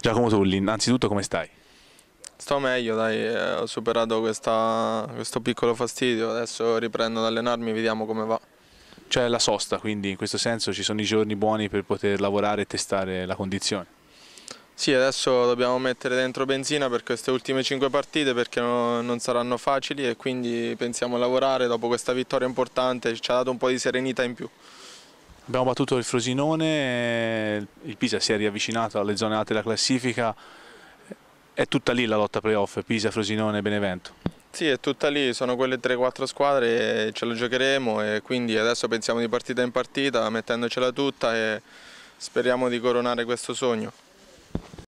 Giacomo Tulli, innanzitutto come stai? Sto meglio, dai, eh, ho superato questa, questo piccolo fastidio, adesso riprendo ad allenarmi, vediamo come va. C'è la sosta, quindi in questo senso ci sono i giorni buoni per poter lavorare e testare la condizione. Sì, adesso dobbiamo mettere dentro benzina per queste ultime 5 partite perché no, non saranno facili e quindi pensiamo a lavorare dopo questa vittoria importante, ci ha dato un po' di serenità in più. Abbiamo battuto il Frosinone, il Pisa si è riavvicinato alle zone alte della classifica, è tutta lì la lotta playoff, Pisa, Frosinone, Benevento. Sì, è tutta lì, sono quelle 3-4 squadre, ce la giocheremo e quindi adesso pensiamo di partita in partita, mettendocela tutta e speriamo di coronare questo sogno.